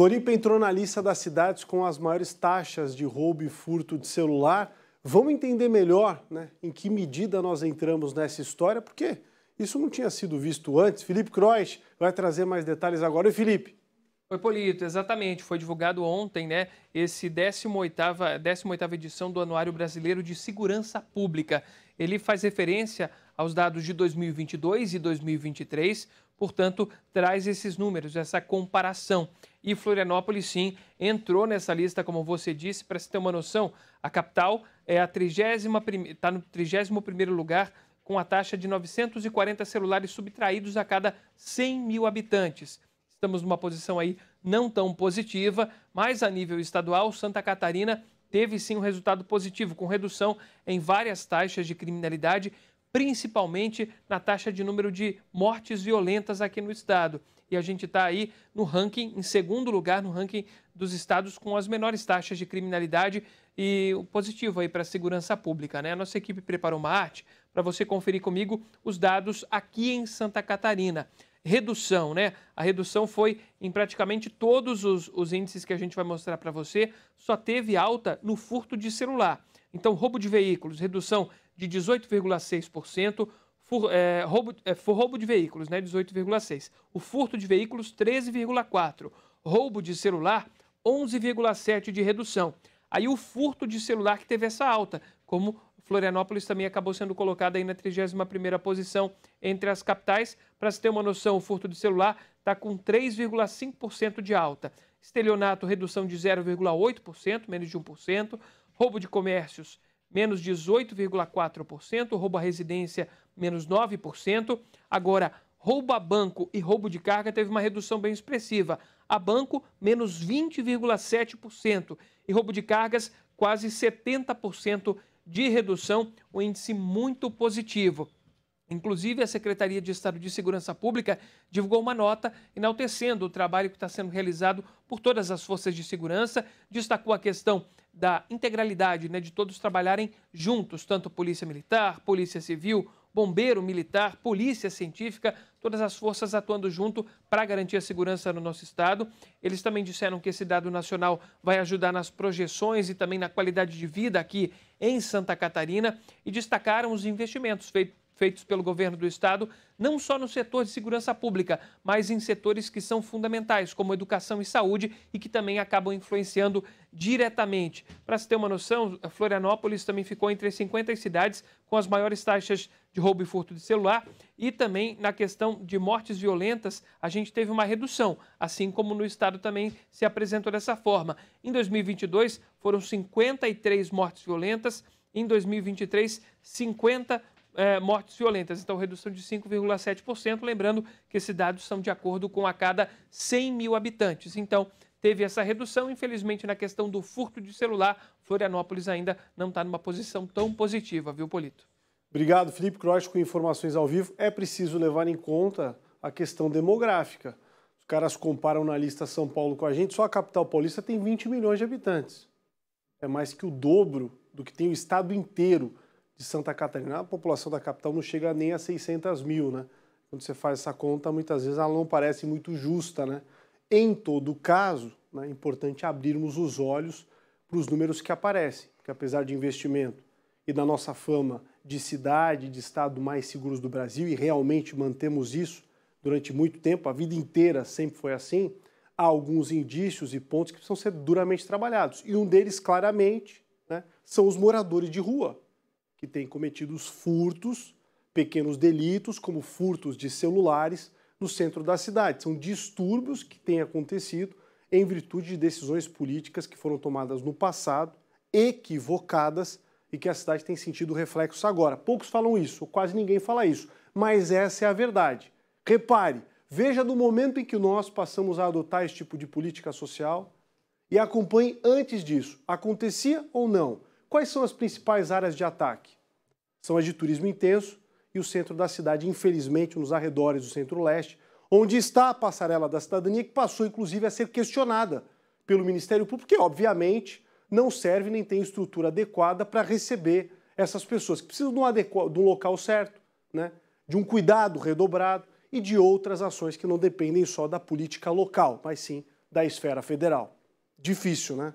Floripa entrou na lista das cidades com as maiores taxas de roubo e furto de celular. Vamos entender melhor né, em que medida nós entramos nessa história, porque isso não tinha sido visto antes. Felipe Croix vai trazer mais detalhes agora. Oi, Felipe. Oi, Polito, exatamente. Foi divulgado ontem, né, esse 18ª, 18ª edição do Anuário Brasileiro de Segurança Pública. Ele faz referência aos dados de 2022 e 2023, portanto, traz esses números, essa comparação. E Florianópolis, sim, entrou nessa lista, como você disse, para se ter uma noção, a capital é a 31, está no 31º lugar com a taxa de 940 celulares subtraídos a cada 100 mil habitantes. Estamos numa posição aí não tão positiva, mas a nível estadual, Santa Catarina teve sim um resultado positivo, com redução em várias taxas de criminalidade, principalmente na taxa de número de mortes violentas aqui no estado. E a gente está aí no ranking, em segundo lugar, no ranking dos estados com as menores taxas de criminalidade e positivo aí para a segurança pública. Né? A nossa equipe preparou uma arte para você conferir comigo os dados aqui em Santa Catarina. Redução, né? A redução foi em praticamente todos os, os índices que a gente vai mostrar para você, só teve alta no furto de celular. Então, roubo de veículos, redução de 18,6%, é, roubo, é, roubo de veículos, né, 18,6%. O furto de veículos, 13,4%. Roubo de celular, 11,7% de redução. Aí o furto de celular que teve essa alta, como Florianópolis também acabou sendo colocada aí na 31ª posição entre as capitais. Para se ter uma noção, o furto de celular está com 3,5% de alta. Estelionato, redução de 0,8%, menos de 1%. Roubo de comércios, menos 18,4%, roubo à residência, menos 9%. Agora, roubo a banco e roubo de carga teve uma redução bem expressiva. A banco, menos 20,7%. E roubo de cargas, quase 70% de redução, um índice muito positivo. Inclusive, a Secretaria de Estado de Segurança Pública divulgou uma nota enaltecendo o trabalho que está sendo realizado por todas as forças de segurança, destacou a questão da integralidade, né, de todos trabalharem juntos, tanto Polícia Militar, Polícia Civil, Bombeiro Militar, Polícia Científica, todas as forças atuando junto para garantir a segurança no nosso estado. Eles também disseram que esse dado nacional vai ajudar nas projeções e também na qualidade de vida aqui em Santa Catarina e destacaram os investimentos feitos feitos pelo governo do estado, não só no setor de segurança pública, mas em setores que são fundamentais, como educação e saúde, e que também acabam influenciando diretamente. Para se ter uma noção, Florianópolis também ficou entre as 50 cidades com as maiores taxas de roubo e furto de celular, e também na questão de mortes violentas, a gente teve uma redução, assim como no estado também se apresentou dessa forma. Em 2022, foram 53 mortes violentas, em 2023, 50 é, mortes violentas, então redução de 5,7%. Lembrando que esses dados são de acordo com a cada 100 mil habitantes. Então, teve essa redução. Infelizmente, na questão do furto de celular, Florianópolis ainda não está numa posição tão positiva, viu, Polito? Obrigado, Felipe Croix, com informações ao vivo. É preciso levar em conta a questão demográfica. Os caras comparam na lista São Paulo com a gente, só a capital paulista tem 20 milhões de habitantes. É mais que o dobro do que tem o estado inteiro de Santa Catarina, a população da capital não chega nem a 600 mil, né? Quando você faz essa conta, muitas vezes ela não parece muito justa, né? Em todo caso, né, é importante abrirmos os olhos para os números que aparecem, porque apesar de investimento e da nossa fama de cidade, de estado mais seguros do Brasil, e realmente mantemos isso durante muito tempo, a vida inteira sempre foi assim, há alguns indícios e pontos que precisam ser duramente trabalhados. E um deles, claramente, né, são os moradores de rua que têm cometido os furtos, pequenos delitos, como furtos de celulares, no centro da cidade. São distúrbios que têm acontecido em virtude de decisões políticas que foram tomadas no passado, equivocadas, e que a cidade tem sentido reflexos agora. Poucos falam isso, quase ninguém fala isso, mas essa é a verdade. Repare, veja do momento em que nós passamos a adotar esse tipo de política social e acompanhe antes disso. Acontecia ou não? Quais são as principais áreas de ataque? são as de turismo intenso e o centro da cidade, infelizmente, nos arredores do centro-leste, onde está a passarela da cidadania, que passou inclusive a ser questionada pelo Ministério Público, que obviamente não serve nem tem estrutura adequada para receber essas pessoas, que precisam de um, de um local certo, né? de um cuidado redobrado e de outras ações que não dependem só da política local, mas sim da esfera federal. Difícil, né?